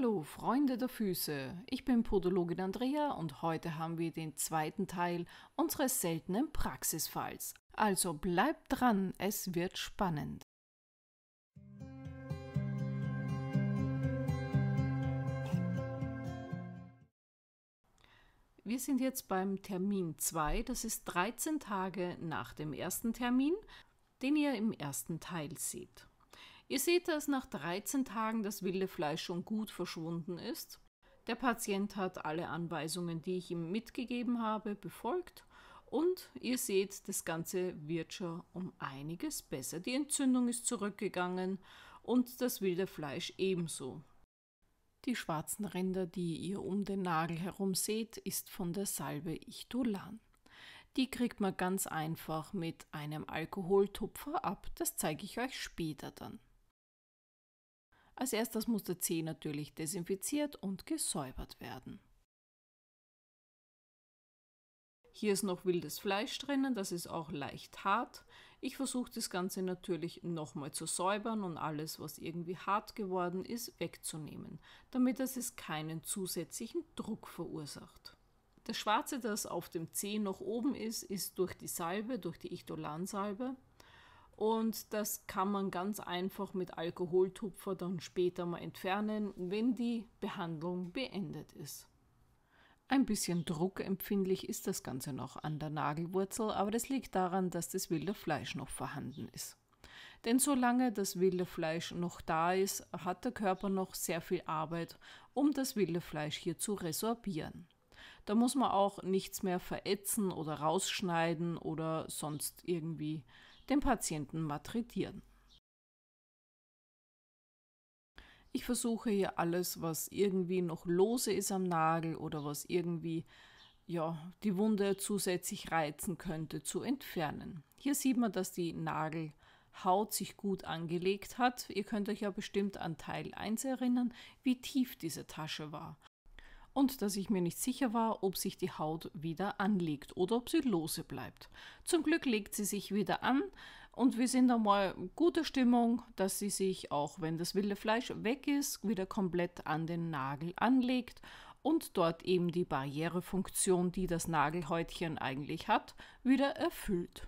Hallo Freunde der Füße, ich bin Podologin Andrea und heute haben wir den zweiten Teil unseres seltenen Praxisfalls. Also bleibt dran, es wird spannend. Wir sind jetzt beim Termin 2, das ist 13 Tage nach dem ersten Termin, den ihr im ersten Teil seht. Ihr seht, dass nach 13 Tagen das wilde Fleisch schon gut verschwunden ist. Der Patient hat alle Anweisungen, die ich ihm mitgegeben habe, befolgt und ihr seht, das Ganze wird schon um einiges besser. Die Entzündung ist zurückgegangen und das wilde Fleisch ebenso. Die schwarzen Ränder, die ihr um den Nagel herum seht, ist von der Salbe Ichtolan. Die kriegt man ganz einfach mit einem Alkoholtupfer ab, das zeige ich euch später dann. Als erstes muss der Zeh natürlich desinfiziert und gesäubert werden. Hier ist noch wildes Fleisch drinnen, das ist auch leicht hart. Ich versuche das Ganze natürlich nochmal zu säubern und alles, was irgendwie hart geworden ist, wegzunehmen, damit es keinen zusätzlichen Druck verursacht. Das Schwarze, das auf dem Zeh noch oben ist, ist durch die Salbe, durch die Ichtolansalbe, und das kann man ganz einfach mit Alkoholtupfer dann später mal entfernen, wenn die Behandlung beendet ist. Ein bisschen druckempfindlich ist das Ganze noch an der Nagelwurzel, aber das liegt daran, dass das wilde Fleisch noch vorhanden ist. Denn solange das wilde Fleisch noch da ist, hat der Körper noch sehr viel Arbeit, um das wilde Fleisch hier zu resorbieren. Da muss man auch nichts mehr verätzen oder rausschneiden oder sonst irgendwie den Patienten malträtieren. Ich versuche hier alles, was irgendwie noch lose ist am Nagel oder was irgendwie ja, die Wunde zusätzlich reizen könnte, zu entfernen. Hier sieht man, dass die Nagelhaut sich gut angelegt hat. Ihr könnt euch ja bestimmt an Teil 1 erinnern, wie tief diese Tasche war und dass ich mir nicht sicher war, ob sich die Haut wieder anlegt oder ob sie lose bleibt. Zum Glück legt sie sich wieder an und wir sind einmal guter Stimmung, dass sie sich, auch wenn das wilde Fleisch weg ist, wieder komplett an den Nagel anlegt und dort eben die Barrierefunktion, die das Nagelhäutchen eigentlich hat, wieder erfüllt.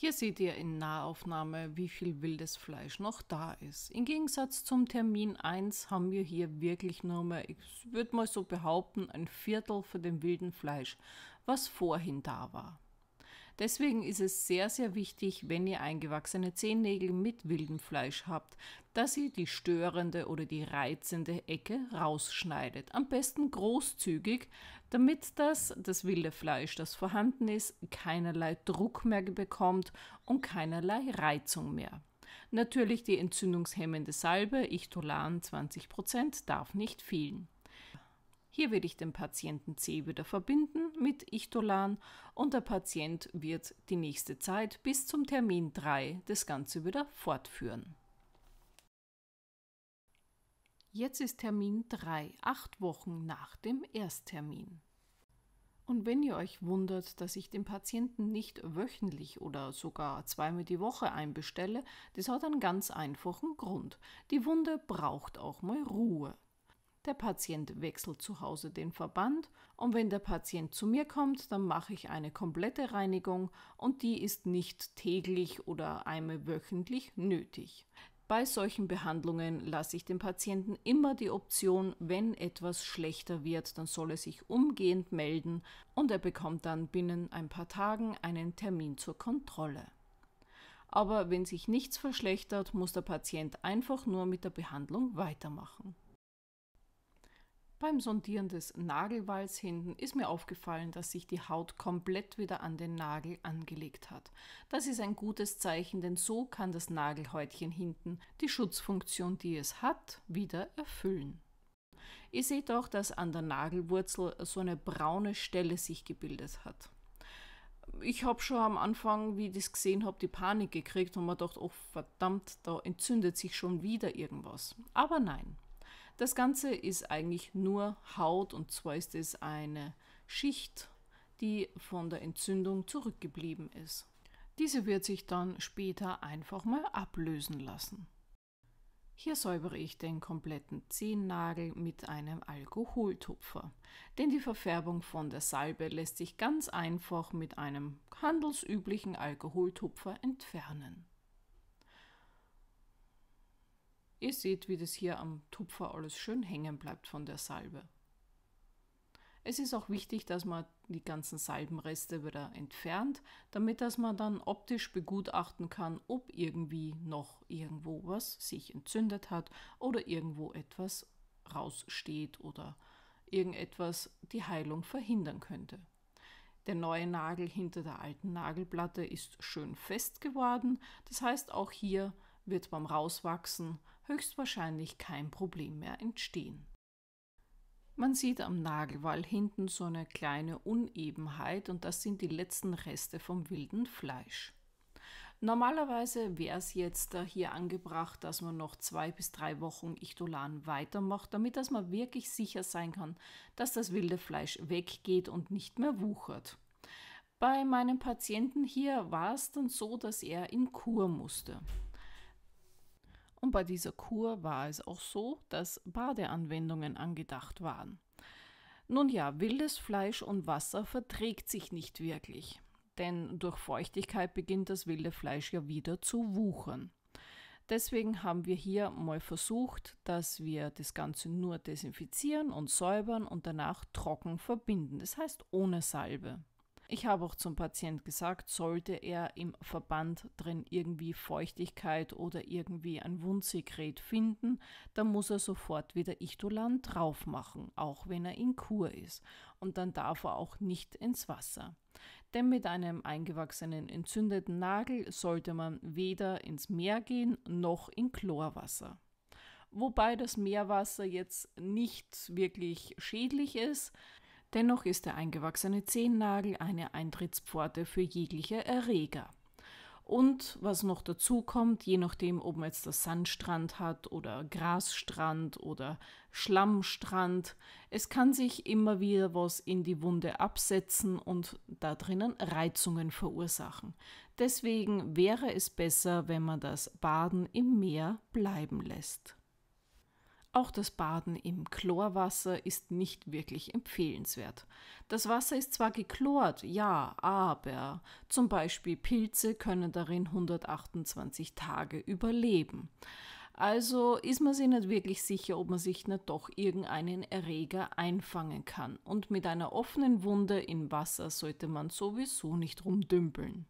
Hier seht ihr in Nahaufnahme, wie viel wildes Fleisch noch da ist. Im Gegensatz zum Termin 1 haben wir hier wirklich nur mehr, ich würde mal so behaupten, ein Viertel von dem wilden Fleisch, was vorhin da war. Deswegen ist es sehr, sehr wichtig, wenn ihr eingewachsene Zehennägel mit wildem Fleisch habt, dass ihr die störende oder die reizende Ecke rausschneidet. Am besten großzügig, damit das, das wilde Fleisch, das vorhanden ist, keinerlei Druck mehr bekommt und keinerlei Reizung mehr. Natürlich die entzündungshemmende Salbe, Ichtolan 20%, darf nicht fehlen. Hier werde ich den Patienten C wieder verbinden mit Ichtolan und der Patient wird die nächste Zeit bis zum Termin 3 das Ganze wieder fortführen. Jetzt ist Termin 3, acht Wochen nach dem Ersttermin. Und wenn ihr euch wundert, dass ich den Patienten nicht wöchentlich oder sogar zweimal die Woche einbestelle, das hat einen ganz einfachen Grund. Die Wunde braucht auch mal Ruhe. Der Patient wechselt zu Hause den Verband und wenn der Patient zu mir kommt, dann mache ich eine komplette Reinigung und die ist nicht täglich oder einmal wöchentlich nötig. Bei solchen Behandlungen lasse ich dem Patienten immer die Option, wenn etwas schlechter wird, dann soll er sich umgehend melden und er bekommt dann binnen ein paar Tagen einen Termin zur Kontrolle. Aber wenn sich nichts verschlechtert, muss der Patient einfach nur mit der Behandlung weitermachen. Beim Sondieren des Nagelwalls hinten ist mir aufgefallen, dass sich die Haut komplett wieder an den Nagel angelegt hat. Das ist ein gutes Zeichen, denn so kann das Nagelhäutchen hinten die Schutzfunktion, die es hat, wieder erfüllen. Ihr seht auch, dass an der Nagelwurzel so eine braune Stelle sich gebildet hat. Ich habe schon am Anfang, wie ich das gesehen habe, die Panik gekriegt und mir gedacht, oh verdammt, da entzündet sich schon wieder irgendwas. Aber nein, das Ganze ist eigentlich nur Haut und zwar ist es eine Schicht, die von der Entzündung zurückgeblieben ist. Diese wird sich dann später einfach mal ablösen lassen. Hier säubere ich den kompletten Zehennagel mit einem Alkoholtupfer, denn die Verfärbung von der Salbe lässt sich ganz einfach mit einem handelsüblichen Alkoholtupfer entfernen. Ihr seht, wie das hier am Tupfer alles schön hängen bleibt von der Salbe. Es ist auch wichtig, dass man die ganzen Salbenreste wieder entfernt, damit dass man dann optisch begutachten kann, ob irgendwie noch irgendwo was sich entzündet hat oder irgendwo etwas raussteht oder irgendetwas die Heilung verhindern könnte. Der neue Nagel hinter der alten Nagelplatte ist schön fest geworden, das heißt auch hier wird beim Rauswachsen höchstwahrscheinlich kein Problem mehr entstehen. Man sieht am Nagelwall hinten so eine kleine Unebenheit und das sind die letzten Reste vom wilden Fleisch. Normalerweise wäre es jetzt äh, hier angebracht, dass man noch zwei bis drei Wochen Ichtolan weitermacht, damit dass man wirklich sicher sein kann, dass das wilde Fleisch weggeht und nicht mehr wuchert. Bei meinem Patienten hier war es dann so, dass er in Kur musste. Und bei dieser Kur war es auch so, dass Badeanwendungen angedacht waren. Nun ja, wildes Fleisch und Wasser verträgt sich nicht wirklich, denn durch Feuchtigkeit beginnt das wilde Fleisch ja wieder zu wuchern. Deswegen haben wir hier mal versucht, dass wir das Ganze nur desinfizieren und säubern und danach trocken verbinden, das heißt ohne Salbe. Ich habe auch zum Patient gesagt, sollte er im Verband drin irgendwie Feuchtigkeit oder irgendwie ein Wundsekret finden, dann muss er sofort wieder Ichtolan drauf machen, auch wenn er in Kur ist. Und dann darf er auch nicht ins Wasser. Denn mit einem eingewachsenen entzündeten Nagel sollte man weder ins Meer gehen noch in Chlorwasser. Wobei das Meerwasser jetzt nicht wirklich schädlich ist, Dennoch ist der eingewachsene Zehennagel eine Eintrittspforte für jegliche Erreger. Und was noch dazu kommt, je nachdem, ob man jetzt das Sandstrand hat oder Grasstrand oder Schlammstrand, es kann sich immer wieder was in die Wunde absetzen und da drinnen Reizungen verursachen. Deswegen wäre es besser, wenn man das Baden im Meer bleiben lässt. Auch das Baden im Chlorwasser ist nicht wirklich empfehlenswert. Das Wasser ist zwar geklort, ja, aber zum Beispiel Pilze können darin 128 Tage überleben. Also ist man sich nicht wirklich sicher, ob man sich nicht doch irgendeinen Erreger einfangen kann. Und mit einer offenen Wunde im Wasser sollte man sowieso nicht rumdümpeln.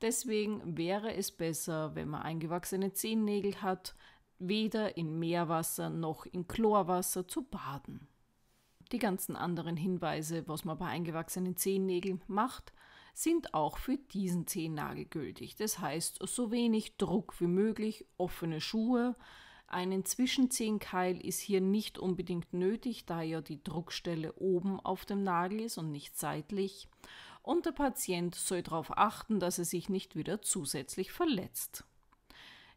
Deswegen wäre es besser, wenn man eingewachsene Zehennägel hat, weder in Meerwasser noch in Chlorwasser zu baden. Die ganzen anderen Hinweise, was man bei eingewachsenen Zehennägeln macht, sind auch für diesen Zehennagel gültig. Das heißt, so wenig Druck wie möglich, offene Schuhe. Einen Zwischenzehenkeil ist hier nicht unbedingt nötig, da ja die Druckstelle oben auf dem Nagel ist und nicht seitlich. Und der Patient soll darauf achten, dass er sich nicht wieder zusätzlich verletzt.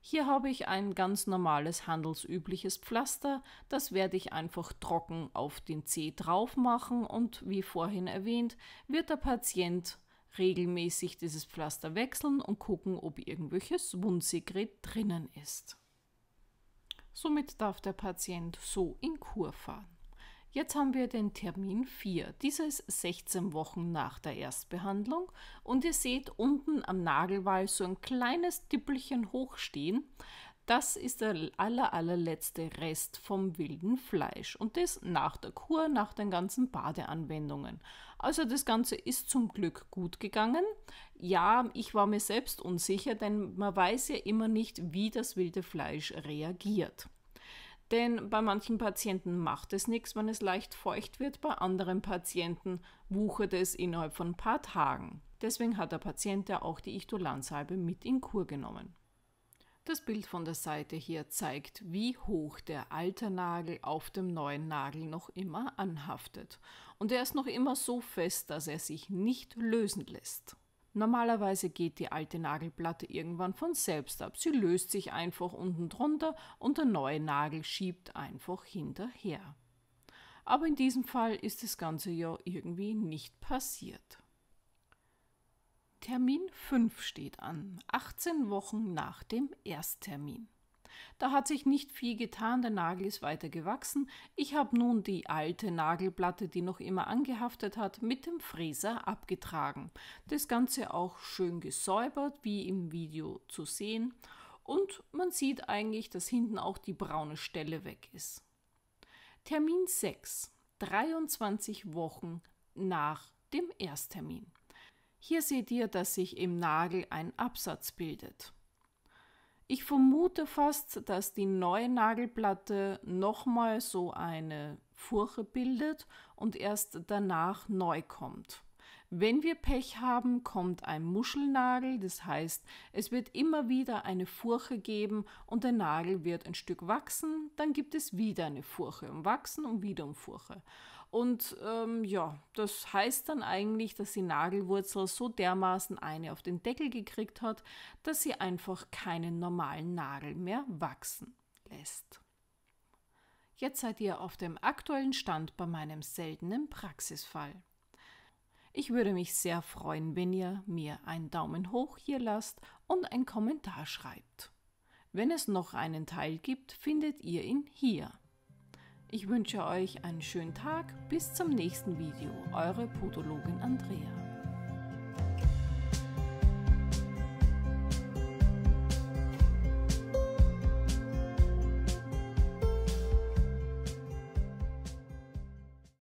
Hier habe ich ein ganz normales handelsübliches Pflaster, das werde ich einfach trocken auf den Zeh drauf machen und wie vorhin erwähnt, wird der Patient regelmäßig dieses Pflaster wechseln und gucken, ob irgendwelches Wundsekret drinnen ist. Somit darf der Patient so in Kur fahren. Jetzt haben wir den Termin 4. Dieser ist 16 Wochen nach der Erstbehandlung und ihr seht unten am Nagelwall so ein kleines Dippelchen hochstehen. Das ist der aller, allerletzte Rest vom wilden Fleisch und das nach der Kur, nach den ganzen Badeanwendungen. Also das Ganze ist zum Glück gut gegangen. Ja, ich war mir selbst unsicher, denn man weiß ja immer nicht, wie das wilde Fleisch reagiert. Denn bei manchen Patienten macht es nichts, wenn es leicht feucht wird, bei anderen Patienten wuchert es innerhalb von ein paar Tagen. Deswegen hat der Patient ja auch die Ichtolansalbe mit in Kur genommen. Das Bild von der Seite hier zeigt, wie hoch der alte Nagel auf dem neuen Nagel noch immer anhaftet. Und er ist noch immer so fest, dass er sich nicht lösen lässt. Normalerweise geht die alte Nagelplatte irgendwann von selbst ab. Sie löst sich einfach unten drunter und der neue Nagel schiebt einfach hinterher. Aber in diesem Fall ist das Ganze ja irgendwie nicht passiert. Termin 5 steht an, 18 Wochen nach dem Ersttermin. Da hat sich nicht viel getan, der Nagel ist weiter gewachsen. Ich habe nun die alte Nagelplatte, die noch immer angehaftet hat, mit dem Fräser abgetragen. Das Ganze auch schön gesäubert, wie im Video zu sehen. Und man sieht eigentlich, dass hinten auch die braune Stelle weg ist. Termin 6. 23 Wochen nach dem Ersttermin. Hier seht ihr, dass sich im Nagel ein Absatz bildet. Ich vermute fast, dass die neue Nagelplatte nochmal so eine Furche bildet und erst danach neu kommt. Wenn wir Pech haben, kommt ein Muschelnagel, das heißt, es wird immer wieder eine Furche geben und der Nagel wird ein Stück wachsen, dann gibt es wieder eine Furche und wachsen und wieder eine Furche. Und ähm, ja, das heißt dann eigentlich, dass die Nagelwurzel so dermaßen eine auf den Deckel gekriegt hat, dass sie einfach keinen normalen Nagel mehr wachsen lässt. Jetzt seid ihr auf dem aktuellen Stand bei meinem seltenen Praxisfall. Ich würde mich sehr freuen, wenn ihr mir einen Daumen hoch hier lasst und einen Kommentar schreibt. Wenn es noch einen Teil gibt, findet ihr ihn hier. Ich wünsche euch einen schönen Tag. Bis zum nächsten Video. Eure Podologin Andrea.